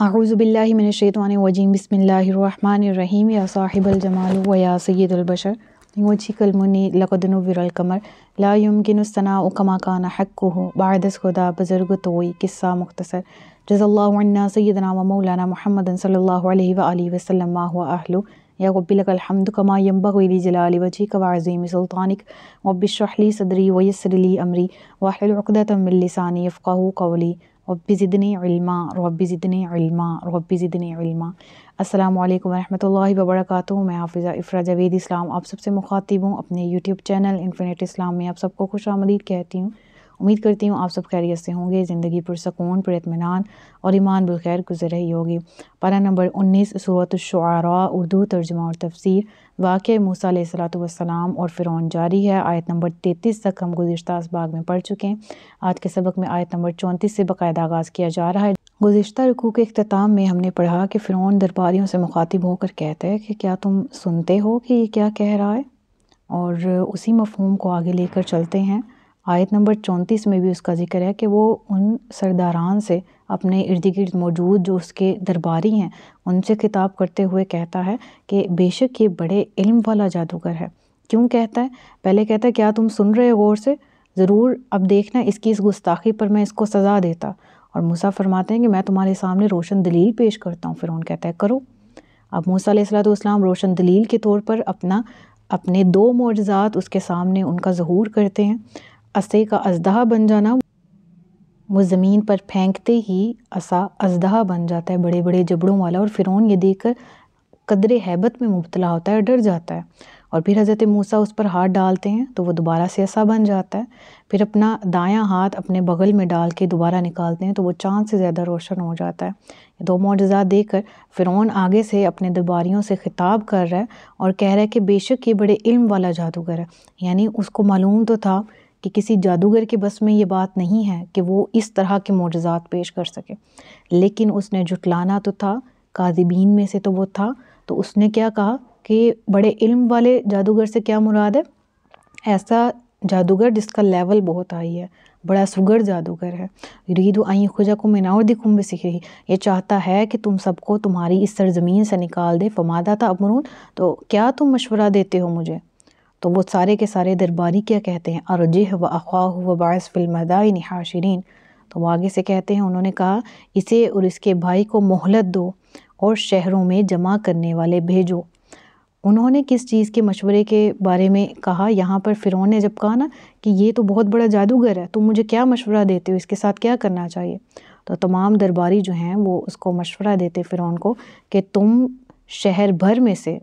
أعوذ بالله من الشيطان الرجيم بسم الله الرحمن الرحيم يا صاحب الجمال ويا سيد البشر وجهك المني لقد نور القمر لا يمكن الثناء كما كان حقه بعد خدا بزرگ توي قصة مختصر جزا الله عنا سيدنا ومولانا محمد صلى الله عليه وآله وسلم ما هو أهله يا رب لك الحمد كما ينبغي لجلال وجهك وعظيم سلطانك رب اشرح لي صدري ويسر لي أمري واحلل عقدة من لساني يفقه قولي रब्बी ज़िदनी इल्मा रब्बी ज़िदनी इल्मा रब्बी ज़िदनी इल्मा अस्सलाम वालेकुम रहमतुल्लाहि व मैं हाफिज़ा इफ़रा जावेद इस्लाम आप सबसे मुखातिब हूँ अपने यूट्यूब चैनल इन्फिनेट इस्लाम में आप सबको खुश आमदीद कहती हूँ उम्मीद करती हूँ आप सब खैरियत से होंगे ज़िंदगी पुरसकून पुरतमान और ईमान बखैर गुजर रही होगी पारा नंबर उन्नीस सूरत शुरा उर्दू तर्जमा और तफसीर वाक़ मूसा सलाम और फ़िरौन जारी है आयत नंबर तैंतीस तक हम गुजशत इसबाग में पढ़ चुके हैं आज के सबक में आयत नंबर चौंतीस से बाकायदा आगाज़ किया जा रहा है गुज्त रुकू के अख्ताम में हमने पढ़ा कि फ़िरौन दरबारियों से मुखातिब होकर कहते हैं कि क्या तुम सुनते हो कि ये क्या कह रहा है और उसी मफहम को आगे लेकर चलते हैं आयत नंबर चौंतीस में भी उसका जिक्र है कि वो उन सरदारान से अपने इर्द गिर्द मौजूद जो उसके दरबारी हैं उनसे खिताब करते हुए कहता है कि बेशक ये बड़े इल्म वाला जादूगर है क्यों कहता है पहले कहता है क्या तुम सुन रहे हो गौर से ज़रूर अब देखना इसकी इस गुस्ताखी पर मैं इसको सज़ा देता और मूसा फरमाते हैं कि मैं तुम्हारे सामने रोशन दलील पेश करता हूँ फिर उन कहता है करो अब मूसा सलाम रोशन दलील के तौर पर अपना अपने दो मोजात उसके सामने उनका जहूर करते हैं असे का अजदहा बन जाना वो ज़मीन पर फेंकते ही असा अजदहा बन जाता है बड़े बड़े जबड़ों वाला और फ़िरौन ये देखकर कदर हैबत में मुबतला होता है डर जाता है और फिर हज़रत मूसा उस पर हाथ डालते हैं तो वो दोबारा से ऐसा बन जाता है फिर अपना दायां हाथ अपने बगल में डाल के दोबारा निकालते हैं तो वो चाँद से ज़्यादा रोशन हो जाता है दो मुआजा देकर फ़िरौन आगे से अपने दरबारियों से ख़िताब कर रहा है और कह रहा है कि बेशक ये बड़े इल्म वाला जादूगर है यानी उसको मालूम तो था कि किसी जादूगर के बस में ये बात नहीं है कि वो इस तरह के मोजात पेश कर सके लेकिन उसने जुटलाना तो था काजिबीन में से तो वो था तो उसने क्या कहा कि बड़े इल्म वाले जादूगर से क्या मुराद है ऐसा जादूगर जिसका लेवल बहुत हाई है बड़ा सुगर जादूगर है रीद आई खुजा को मिनावर दिखुम रही ये चाहता है कि तुम सबको तुम्हारी इस सरजमीन से निकाल दे फमादा था अमरून तो क्या तुम मशवरा देते हो मुझे तो वो सारे के सारे दरबारी क्या कहते हैं अरजह व अख्वा व बायस फिल्मदाई नहाशरीन तो वो आगे से कहते हैं उन्होंने कहा इसे और इसके भाई को मोहलत दो और शहरों में जमा करने वाले भेजो उन्होंने किस चीज़ के मशवरे के बारे में कहा यहाँ पर फ़िरौन ने जब कहा ना कि ये तो बहुत बड़ा जादूगर है तो मुझे क्या मशवरा देते हो इसके साथ क्या करना चाहिए तो तमाम दरबारी जो हैं वो उसको मशवरा देते फ़िरौन को कि तुम शहर भर में से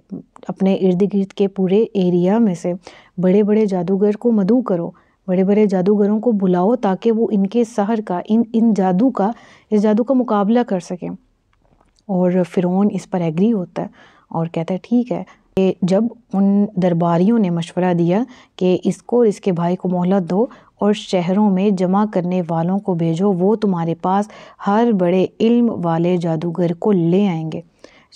अपने इर्द गिर्द के पूरे एरिया में से बड़े बड़े जादूगर को मधु करो बड़े बड़े जादूगरों को बुलाओ ताकि वो इनके शहर का इन इन जादू का इस जादू का मुकाबला कर सकें और फ़िरौन इस पर एग्री होता है और कहता है ठीक है कि जब उन दरबारियों ने मशवरा दिया कि इसको और इसके भाई को मोहलत दो और शहरों में जमा करने वालों को भेजो वो तुम्हारे पास हर बड़े इल्म वाले जादूगर को ले आएंगे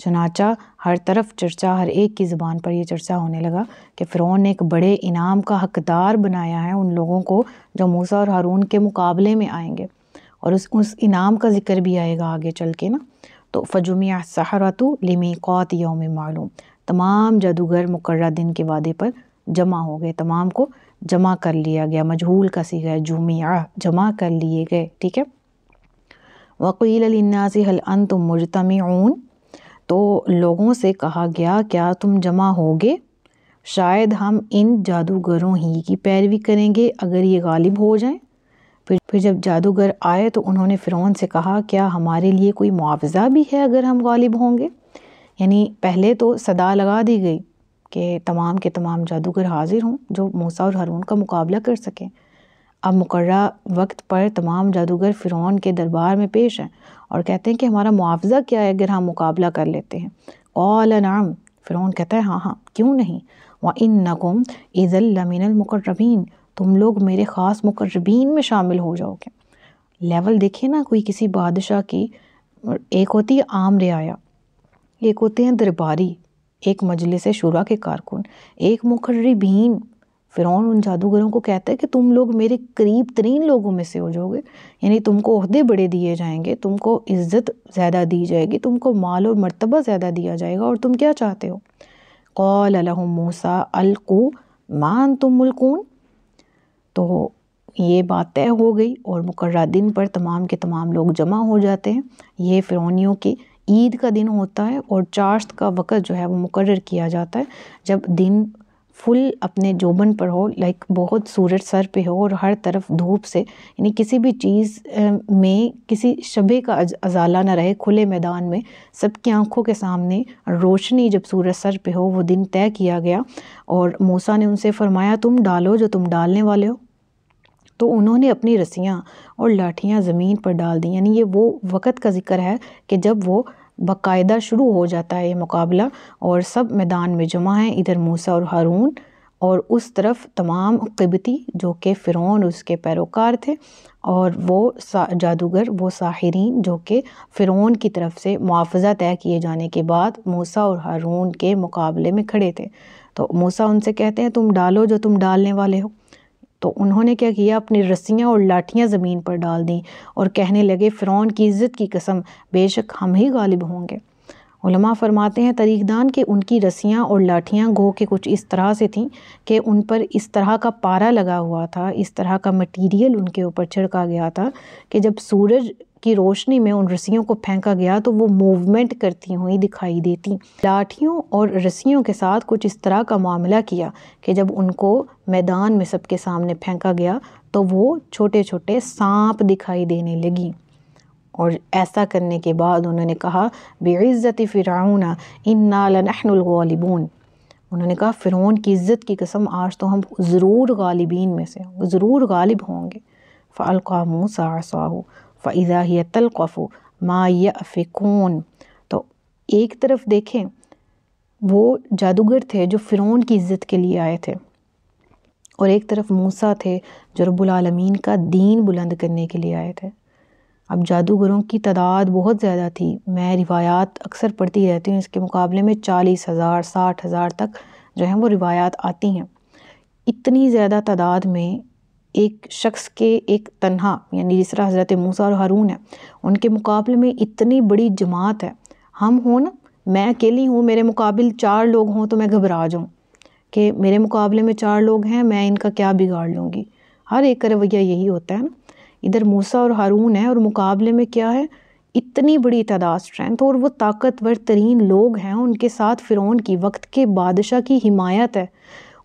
चनाचा हर तरफ चर्चा हर एक की ज़ुबान पर यह चर्चा होने लगा कि फ़िरौन ने एक बड़े इनाम का हकदार बनाया है उन लोगों को जो मूसा और हारून के मुकाबले में आएंगे और उस उस इनाम का जिक्र भी आएगा आगे चल के ना तो फजुमिया सहरातु लिमी कौत योम मालूम तमाम जादूगर मुकर्र दिन के वादे पर जमा हो गए तमाम को जमा कर लिया गया मजहूल का सी है जुमिया जमा कर लिए गए ठीक है वकील अलन्नासी हल अन तुम मुजतमी तो लोगों से कहा गया क्या तुम जमा होगे शायद हम इन जादूगरों ही की पैरवी करेंगे अगर ये गालिब हो जाएं फिर फिर जब जादूगर आए तो उन्होंने फ़िरौन से कहा क्या हमारे लिए कोई मुआवजा भी है अगर हम गालिब होंगे यानी पहले तो सदा लगा दी गई कि तमाम के तमाम जादूगर हाजिर हों जो मूसा और हारून का मुकाबला कर सकें अब मुकर वक्त पर तमाम जादूगर फ़िरौन के दरबार में पेश हैं और कहते हैं कि हमारा मुआवजा क्या है अगर हम मुकाबला कर लेते हैं कौल नाम फ़िरौन कहता है हाँ हाँ क्यों नहीं व इन नकुम इज़लमिनमकरबीन तुम लोग मेरे ख़ास मुकरबीन में शामिल हो जाओगे लेवल देखिए ना कोई किसी बादशाह की एक होती है आम रियाया एक होते हैं दरबारी एक मजलिस शुरा के कारकुन एक मुकर्रबीन फ़िरौन उन जादूगरों को कहता है कि तुम लोग मेरे करीब तरीन लोगों में से हो जाओगे यानी तुमको अहदे बड़े दिए जाएंगे तुमको इज़्ज़त ज़्यादा दी जाएगी तुमको माल और मरतबा ज़्यादा दिया जाएगा और तुम क्या चाहते हो कौल अलहम मूसा अलकू मान तुम मुलकून तो ये बात तय हो गई और मुकर दिन पर तमाम के तमाम लोग जमा हो जाते हैं ये फ़िरौनियों की ईद का दिन होता है और चाश्त का वक़्त जो है वो मुकर किया जाता है जब दिन फुल अपने जोबन पर हो लाइक बहुत सूरज सर पे हो और हर तरफ धूप से यानी किसी भी चीज़ में किसी शबे का अजाला ना रहे खुले मैदान में सबकी आंखों के सामने रोशनी जब सूरज सर पे हो वो दिन तय किया गया और मूसा ने उनसे फरमाया तुम डालो जो तुम डालने वाले हो तो उन्होंने अपनी रस्सियाँ और लाठियाँ ज़मीन पर डाल दी यानी ये वो वक़्त का जिक्र है कि जब वो बाकायदा शुरू हो जाता है ये मुकाबला और सब मैदान में जमा हैं इधर मूसा और हारून और उस तरफ तमाम किबती जो कि फ़िरौन उसके पैरोकार थे और वो जादूगर वो साहिरीन जो कि फ़िरौन की तरफ से मुआवजा तय किए जाने के बाद मूसा और हारून के मुकाबले में खड़े थे तो मूसा उनसे कहते हैं तुम डालो जो तुम डालने वाले हो तो उन्होंने क्या किया अपनी रस्सियाँ और लाठियाँ ज़मीन पर डाल दी और कहने लगे फ़िरौन की इज़्ज़त की कसम बेशक हम ही गालिब होंगे उलमा फरमाते हैं तरीकदान कि उनकी रस्सियाँ और लाठियाँ गो के कुछ इस तरह से थीं कि उन पर इस तरह का पारा लगा हुआ था इस तरह का मटेरियल उनके ऊपर छिड़का गया था कि जब सूरज की रोशनी में उन रस्सियों को फेंका गया तो वो मूवमेंट करती हुई दिखाई देती लाठियों और रस्सियों के साथ कुछ इस तरह का मामला किया कि जब उनको मैदान में सबके सामने फेंका गया तो वो छोटे छोटे सांप दिखाई देने लगी और ऐसा करने के बाद उन्होंने कहा बेइज़्ज़त फ़िरौना इन्ना लनहनलगालिबून उन्होंने कहा फ़िरौन की इज़्ज़त की कसम आज तो हम ज़रूर गालिबीन में से ज़रूर गालिब होंगे फ़ालका मूसा साहू फ़ैज़ा ही तलकफ़ु मा यफ़िकून तो एक तरफ देखें वो जादूगर थे जो फ़िरौन की इज़्ज़त के लिए आए थे और एक तरफ मूसा थे जो रबालमीन का दीन बुलंद करने के लिए आए थे अब जादूगरों की तादाद बहुत ज़्यादा थी मैं रिवायात अक्सर पढ़ती रहती हूँ इसके मुकाबले में चालीस हज़ार साठ हज़ार तक जो है वो रिवायात आती हैं इतनी ज़्यादा तादाद में एक शख्स के एक तनहा यानी जिस तरह हज़रत मूसा और हारून है उनके मुकाबले में इतनी बड़ी जमात है हम हों ना मैं अकेली हूँ मेरे मुकाबले चार लोग हों तो मैं घबरा जाऊँ कि मेरे मुकाबले में चार लोग हैं मैं इनका क्या बिगाड़ लूँगी हर एक का रवैया यही होता है ना इधर मूसा और हारून है और मुकाबले में क्या है इतनी बड़ी तादाद स्ट्रेंथ और वो ताकतवर तरीन लोग हैं उनके साथ फ़िरौन की वक्त के बादशाह की हिमायत है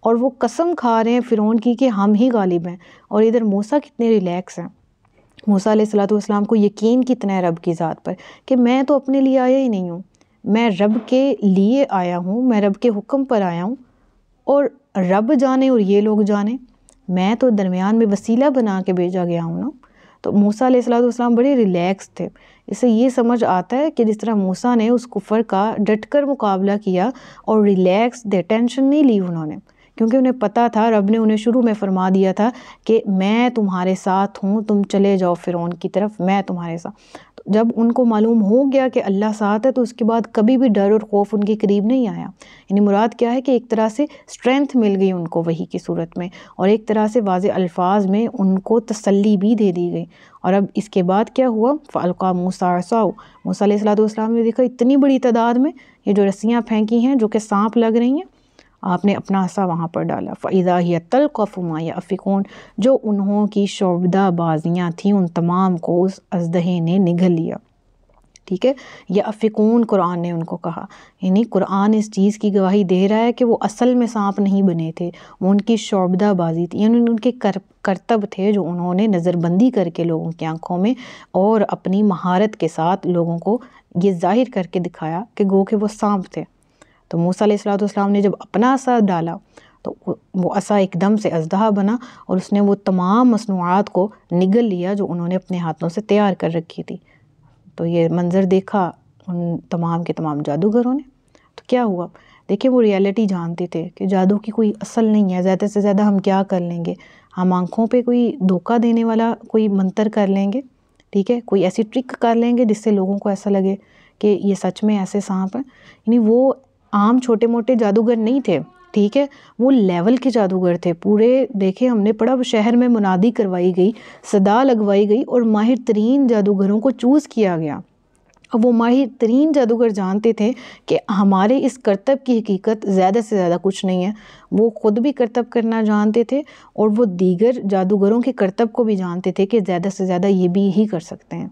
और वो कसम खा रहे हैं फ़िरौन की कि हम ही गालिब हैं और इधर मूसा कितने रिलैक्स हैं मूसा सलाम को यकीन कितना है रब की ज़ात पर कि मैं तो अपने लिए आया ही नहीं हूँ मैं रब के लिए आया हूँ मैं रब के हुक्म पर आया हूँ और रब जाने और ये लोग जाने मैं तो दरमियान में वसीला बना के भेजा गया हूँ ना तो मूसा सलाम बड़े रिलैक्स थे इससे ये समझ आता है कि जिस तरह मूसा ने उस कुफर का डट कर मुकाबला किया और रिलैक्स दे टेंशन नहीं ली उन्होंने क्योंकि उन्हें पता था रब ने उन्हें शुरू में फरमा दिया था कि मैं तुम्हारे साथ हूँ तुम चले जाओ फ़िरौन की तरफ मैं तुम्हारे साथ तो जब उनको मालूम हो गया कि अल्लाह साथ है तो उसके बाद कभी भी डर और खौफ उनके करीब नहीं आया यानी मुराद क्या है कि एक तरह से स्ट्रेंथ मिल गई उनको वही की सूरत में और एक तरह से वाज अल्फाज में उनको तसली भी दे दी गई और अब इसके बाद क्या हुआ फालका मूसा साउ मूसा ने देखा इतनी बड़ी तादाद में ये जो रस्सियाँ फेंकी हैं जो कि सांप लग रही हैं आपने अपना हिस्सा वहाँ पर डाला फ़ैज़ा ही तल या अफिकोन जो उन्हों की शोबदा बाजियाँ थीं उन तमाम को उस अजदहे ने निगल लिया ठीक है या अफ़िकून कुरान ने उनको कहा यानी कुरान इस चीज़ की गवाही दे रहा है कि वो असल में सांप नहीं बने थे वो उनकी बाजी थी यानी उनके कर करतब थे जो उन्होंने नज़रबंदी करके लोगों की आंखों में और अपनी महारत के साथ लोगों को ये जाहिर करके दिखाया कि गो के वो सांप थे तो मूसा अलैहिस्सलाम ने जब अपना असा डाला तो वो असा एकदम से अजदहा बना और उसने वो तमाम मसनूआत को निगल लिया जो उन्होंने अपने हाथों से तैयार कर रखी थी तो ये मंज़र देखा उन तमाम के तमाम जादूगरों ने तो क्या हुआ देखिए वो रियलिटी जानते थे कि जादू की कोई असल नहीं है ज़्यादा से ज़्यादा हम क्या कर लेंगे हम आँखों पे कोई धोखा देने वाला कोई मंत्र कर लेंगे ठीक है कोई ऐसी ट्रिक कर लेंगे जिससे लोगों को ऐसा लगे कि ये सच में ऐसे सांप हैं यानी वो आम छोटे मोटे जादूगर नहीं थे ठीक है वो लेवल के जादूगर थे पूरे देखे हमने पढ़ा शहर में मुनादी करवाई गई सदा लगवाई गई और माहिर तरीन जादूगरों को चूज़ किया गया अब वो माहिर तरीन जादूगर जानते थे कि हमारे इस करतब की हकीकत ज़्यादा से ज़्यादा कुछ नहीं है वो ख़ुद भी करतब करना जानते थे और वो दीगर जादूगरों के करतब को भी जानते थे कि ज़्यादा से ज़्यादा ये भी ही कर सकते हैं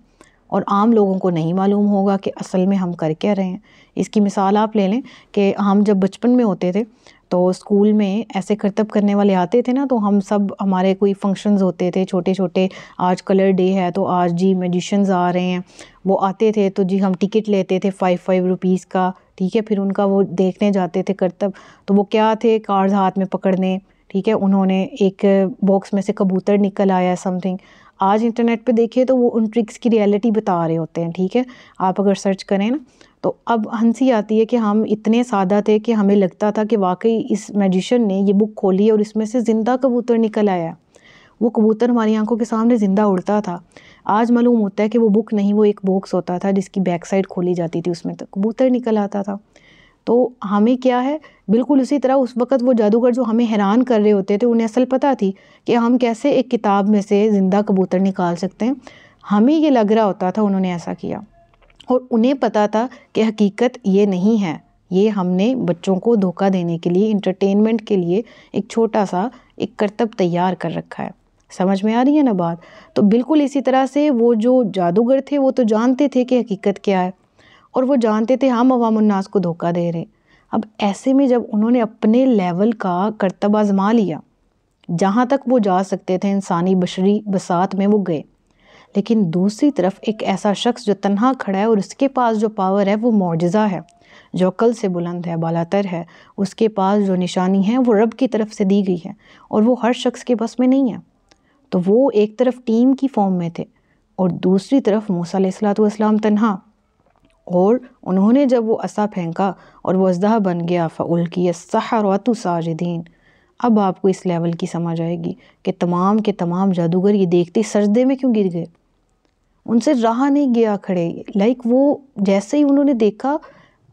और आम लोगों को नहीं मालूम होगा कि असल में हम कर क्या रहे हैं इसकी मिसाल आप ले लें कि हम जब बचपन में होते थे तो स्कूल में ऐसे करतब करने वाले आते थे ना तो हम सब हमारे कोई फंक्शंस होते थे छोटे छोटे आज कलर डे है तो आज जी मेजिशंस आ रहे हैं वो आते थे तो जी हम टिकट लेते थे फ़ाइव फाइव रुपीज़ का ठीक है फिर उनका वो देखने जाते थे करतब तो वो क्या थे कार्ड हाथ में पकड़ने ठीक है उन्होंने एक बॉक्स में से कबूतर निकल आया समथिंग आज इंटरनेट पे देखिए तो वो उन ट्रिक्स की रियलिटी बता रहे होते हैं ठीक है आप अगर सर्च करें ना तो अब हंसी आती है कि हम इतने सादा थे कि हमें लगता था कि वाकई इस मैजिशन ने ये बुक खोली है और इसमें से ज़िंदा कबूतर निकल आया वो कबूतर हमारी आंखों के सामने ज़िंदा उड़ता था आज मालूम होता है कि वो बुक नहीं वो एक बॉक्स होता था जिसकी बैक साइड खोली जाती थी उसमें तो कबूतर निकल आता था तो हमें क्या है बिल्कुल उसी तरह उस वक़्त वो जादूगर जो हमें हैरान कर रहे होते थे उन्हें असल पता थी कि हम कैसे एक किताब में से ज़िंदा कबूतर निकाल सकते हैं हमें ये लग रहा होता था उन्होंने ऐसा किया और उन्हें पता था कि हकीकत ये नहीं है ये हमने बच्चों को धोखा देने के लिए इंटरटेनमेंट के लिए एक छोटा सा एक करतब तैयार कर रखा है समझ में आ रही है ना बात तो बिल्कुल इसी तरह से वो जो जादूगर थे वो तो जानते थे कि हकीकत क्या है और वो जानते थे हम हाँ, उन्नास को धोखा दे रहे अब ऐसे में जब उन्होंने अपने लेवल का करतब आजमा लिया जहाँ तक वो जा सकते थे इंसानी बशरी बसात में वो गए लेकिन दूसरी तरफ एक ऐसा शख्स जो तन्हा खड़ा है और उसके पास जो पावर है वो मुआजा है जो कल से बुलंद है बालातर है उसके पास जो निशानी है वो रब की तरफ से दी गई है और वो हर शख्स के बस में नहीं है तो वो एक तरफ टीम की फॉर्म में थे और दूसरी तरफ मूसा सलाम तन्हा और उन्होंने जब वो असा फेंका और वो अजदह बन गया फ़ुल की वतु साजिदीन अब आपको इस लेवल की समझ आएगी कि तमाम के तमाम जादूगर ये देखते सजदे में क्यों गिर गए उनसे रहा नहीं गया खड़े लाइक वो जैसे ही उन्होंने देखा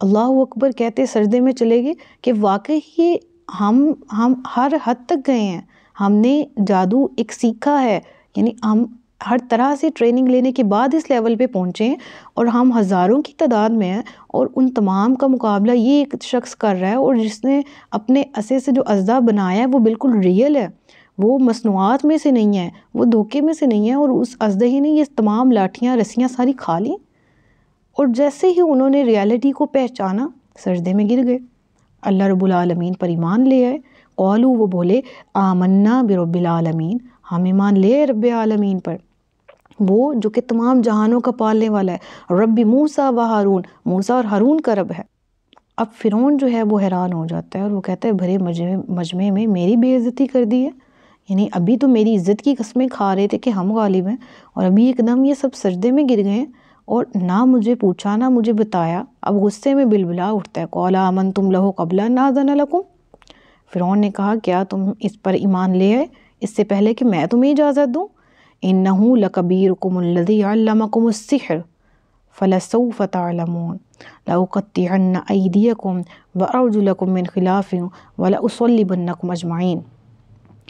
अल्लाह अकबर कहते सजदे में चले गए कि वाकई ये हम हम हर हद तक गए हैं हमने जादू एक सीखा है यानी हम हर तरह से ट्रेनिंग लेने के बाद इस लेवल पे पहुँचे और हम हज़ारों की तादाद में हैं और उन तमाम का मुकाबला ये एक शख्स कर रहा है और जिसने अपने असे से जो अज्जा बनाया है वो बिल्कुल रियल है वो मसनूआत में से नहीं है वो धोखे में से नहीं है और उस अजदे ही ने ये तमाम लाठियाँ रस्सियाँ सारी खा ली और जैसे ही उन्होंने रियलिटी को पहचाना सजदे में गिर गए अल्लाह रब्बुल आलमीन पर ईमान ले आए कौलू वो बोले आमन्ना बिरबिल आलमीन हम ईमान ले रब आलमीन पर वो जो कि तमाम जहानों का पालने वाला है रबी मूसा व हारून मूसा और हारून का रब है अब फ़िरौन जो है वो हैरान हो जाता है और वो कहता है भरे मजमे मजमे में मेरी बेइज्जती कर दी है यानी अभी तो मेरी इज्जत की कस्में खा रहे थे कि हम गालिब हैं और अभी एकदम ये सब सजदे में गिर गए और ना मुझे पूछा ना मुझे बताया अब गुस्से में बिलबिला उठता है कौला अमन तुम लहो कबला ना जाना लकुम फ़िरौन ने कहा क्या तुम इस पर ईमान ले आए इससे पहले कि मैं तुम्हें इजाज़त दूँ इन नहू लकबीर कुमल्लदीमकुमर फ़लसऊ फ़तमून व अर्जुलकुम मिन खिलाफ़ अजमाइन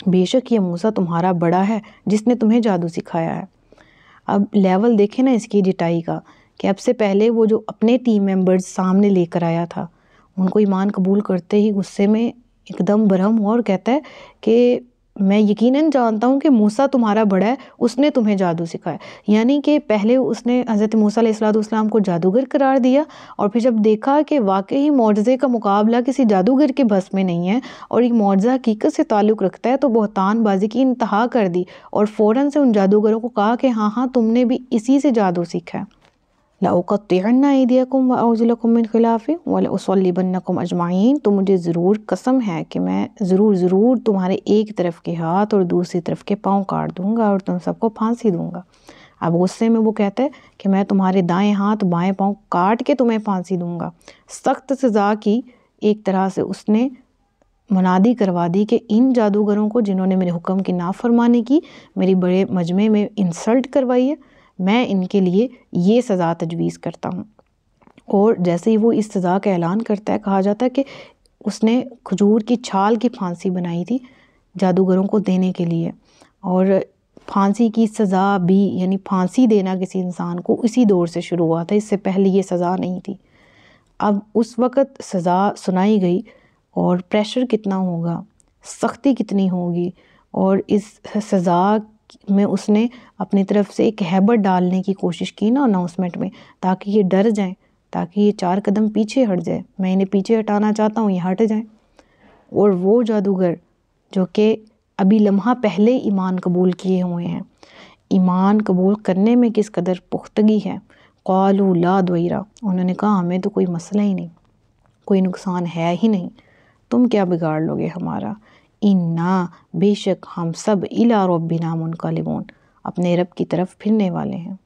बेशक ये मूसा तुम्हारा बड़ा है जिसने तुम्हें जादू सिखाया है अब लेवल देखें ना इसकी डिटाई का कि अब से पहले वो जो अपने टीम मेम्बर्स सामने लेकर आया था उनको ईमान कबूल करते ही गुस्से में एकदम बरहम हुआ और कहता है कि मैं यकीनन जानता हूँ कि मूसा तुम्हारा बड़ा है उसने तुम्हें जादू सिखाया यानी कि पहले उसने हज़रत मूसा को जादूगर करार दिया और फिर जब देखा कि वाकई मुआवजे का मुकाबला किसी जादूगर के बस में नहीं है और एक मुआवजा हकीकत से ताल्लुक़ रखता है तो बहतानबाजी की इंतहा कर दी और फ़ौर से उन जादूगरों को कहा कि हाँ हाँ तुमने भी इसी से जादू सीखा है लअक़त्तिअन ऐदियकुम व अरजुलकुम मिन खिलाफ़ वलअसल्लिबन्नकुम अजमाइन तो मुझे ज़रूर कसम है कि मैं ज़रूर ज़रूर तुम्हारे एक तरफ के हाथ और दूसरी तरफ के पाँव काट दूँगा और तुम सबको फांसी दूँगा अब गुस्से में वो कहते हैं कि मैं तुम्हारे दाएं हाथ बाएं पाँव काट के तुम्हें फांसी दूंगा सख्त सज़ा की एक तरह से उसने मुनादी करवा दी कि इन जादूगरों को जिन्होंने मेरे हुक्म की नाफरमानी की मेरी बड़े मजमे में इंसल्ट करवाई है मैं इनके लिए ये सज़ा तजवीज़ करता हूँ और जैसे ही वो इस सज़ा का ऐलान करता है कहा जाता है कि उसने खजूर की छाल की फांसी बनाई थी जादूगरों को देने के लिए और फांसी की सज़ा भी यानी फांसी देना किसी इंसान को इसी दौर से शुरू हुआ था इससे पहले ये सज़ा नहीं थी अब उस वक़्त सज़ा सुनाई गई और प्रेशर कितना होगा सख्ती कितनी होगी और इस सज़ा में उसने अपनी तरफ से एक हैबिट डालने की कोशिश की ना अनाउंसमेंट में ताकि ये डर जाए ताकि ये चार कदम पीछे हट जाए मैं इन्हें पीछे हटाना चाहता हूँ ये हट जाए और वो जादूगर जो कि अभी लम्हा पहले ईमान कबूल किए हुए हैं ईमान कबूल करने में किस कदर पुख्तगी है कौलू ला दवेरा उन्होंने कहा हमें तो कोई मसला ही नहीं कोई नुकसान है ही नहीं तुम क्या बिगाड़ लोगे हमारा इन्ना बेशक हम सब इला रबिना मुनकलिबून अपने रब की तरफ फिरने वाले हैं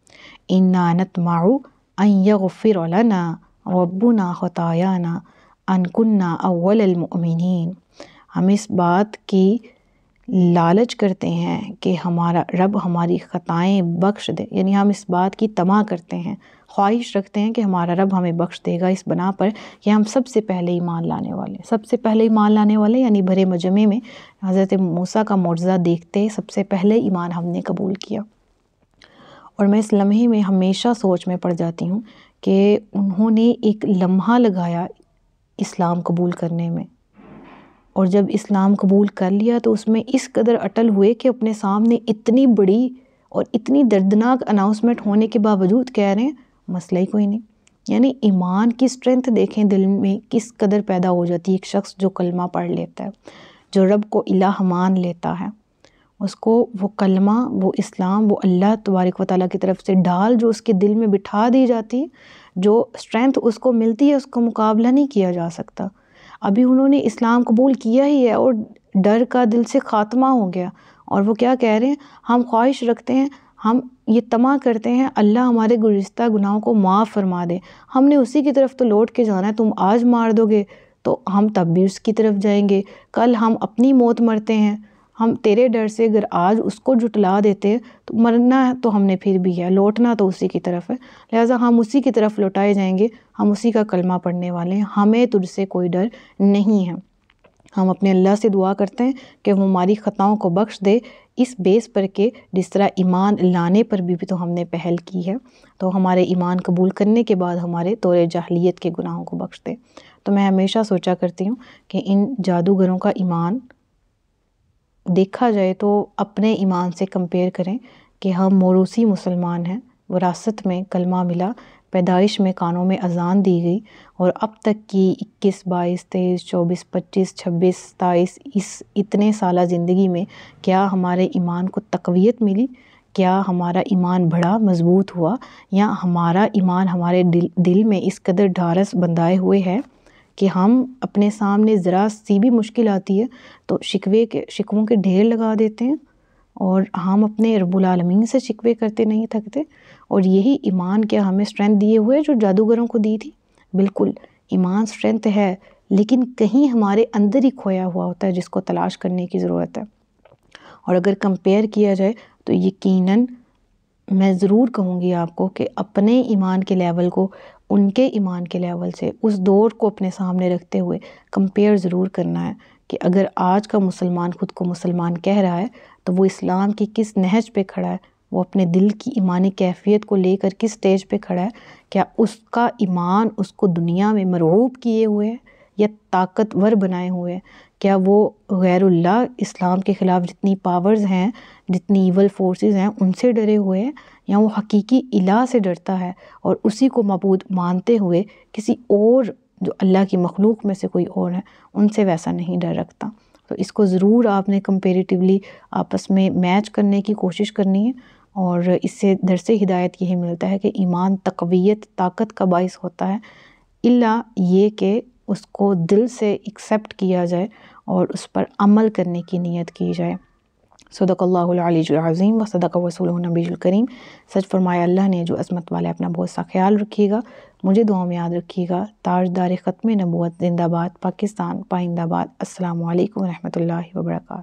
इन्ना नतमाऊ अन लना रबुना खतायाना अनकुन्ना अवलमिन हम इस बात की लालच करते हैं कि हमारा रब हमारी ख़ताएँ बख्श दे यानी हम इस बात की तमा करते हैं ख्वाहिश रखते हैं कि हमारा रब हमें बख्श देगा इस बना पर कि हम सबसे पहले ईमान लाने वाले सबसे पहले ईमान लाने वाले यानी भरे मजमे में हज़रत मूसा का मुआवजा देखते सबसे पहले ईमान हमने कबूल किया और मैं इस लम्हे में हमेशा सोच में पड़ जाती हूँ कि उन्होंने एक लम्हा लगाया इस्लाम कबूल करने में और जब इस्लाम कबूल कर लिया तो उसमें इस कदर अटल हुए कि अपने सामने इतनी बड़ी और इतनी दर्दनाक अनाउंसमेंट होने के बावजूद कह रहे हैं मसला ही कोई नहीं यानी ईमान की स्ट्रेंथ देखें दिल में किस कदर पैदा हो जाती है एक शख्स जो कलमा पढ़ लेता है जो रब को इलाह मान लेता है उसको वो कलमा वो इस्लाम वो अल्लाह तबारक व की तरफ से डाल जो उसके दिल में बिठा दी जाती है जो स्ट्रेंथ उसको मिलती है उसका मुकाबला नहीं किया जा सकता अभी उन्होंने इस्लाम कबूल किया ही है और डर का दिल से ख़ात्मा हो गया और वो क्या कह रहे हैं हम ख्वाहिश रखते हैं हम ये तमा करते हैं अल्लाह हमारे गुज्त गुनाहों को माफ़ फरमा दे हमने उसी की तरफ तो लौट के जाना है तुम आज मार दोगे तो हम तब भी उसकी तरफ जाएंगे कल हम अपनी मौत मरते हैं हम तेरे डर से अगर आज उसको जुटला देते तो मरना तो हमने फिर भी है लौटना तो उसी की तरफ है लिहाजा हम उसी की तरफ लौटाए जाएंगे हम उसी का कलमा पढ़ने वाले हैं हमें तुझसे कोई डर नहीं है हम अपने अल्लाह से दुआ करते हैं कि वो हमारी ख़ताओं को बख्श दे इस बेस पर के जिस तरह ईमान लाने पर भी, भी तो हमने पहल की है तो हमारे ईमान कबूल करने के बाद हमारे तौर जाहलीत के गुनाहों को बख्श दे तो मैं हमेशा सोचा करती हूँ कि इन जादूगरों का ईमान देखा जाए तो अपने ईमान से कंपेयर करें कि हम मोरूसी मुसलमान हैं वरासत में कलमा मिला पैदाइश में कानों में अजान दी गई और अब तक की इक्कीस बाईस तेईस चौबीस पच्चीस छब्बीस सताईस इस इतने साल ज़िंदगी में क्या हमारे ईमान को तकवीत मिली क्या हमारा ईमान बड़ा मज़बूत हुआ या हमारा ईमान हमारे दिल दिल में इस कदर ढारस बंधाए हुए है कि हम अपने सामने ज़रा सी भी मुश्किल आती है तो शिकवे के शिकवों के ढेर लगा देते हैं और हम अपने रबालमीन से शिकवे करते नहीं थकते और यही ईमान क्या हमें स्ट्रेंथ दिए हुए जो जादूगरों को दी थी बिल्कुल ईमान स्ट्रेंथ है लेकिन कहीं हमारे अंदर ही खोया हुआ होता है जिसको तलाश करने की ज़रूरत है और अगर कंपेयर किया जाए तो यकीन मैं ज़रूर कहूँगी आपको कि अपने ईमान के लेवल को उनके ईमान के लेवल से उस दौर को अपने सामने रखते हुए कंपेयर ज़रूर करना है कि अगर आज का मुसलमान ख़ुद को मुसलमान कह रहा है तो वो इस्लाम की किस नहज पे खड़ा है वो अपने दिल की ईमानी कैफियत को लेकर किस स्टेज पे खड़ा है क्या उसका ईमान उसको दुनिया में मरूब किए हुए है या ताकतवर बनाए हुए हैं क्या वो गैरुल्ला इस्लाम के ख़िलाफ़ जितनी पावर्स हैं जितनी ईवल फोर्सेस हैं उनसे डरे हुए हैं या वो हकीकी इला से डरता है और उसी को मबूद मानते हुए किसी और जो अल्लाह की मखलूक में से कोई और है उनसे वैसा नहीं डर रखता तो इसको ज़रूर आपने कंपेरेटिवली आपस में मैच करने की कोशिश करनी है और इससे दर से हिदायत यही मिलता है कि ईमान तकवीत ताकत का बास होता है इल्ला ये कि उसको दिल से एक्सेप्ट किया जाए और उस पर अमल करने की नीयत की जाए अल्लाजीम व सदक वसूल नबील करीम सच फरमाया अल्लाह ने जो असमत वाले अपना बहुत सा ख्याल रखिएगा मुझे दुआ में याद रखिएगा ताजदार ख़त्म नबूत जिंदाबाद पाकिस्तान पाइंदाबाद अल्लाम वरहमल वर्का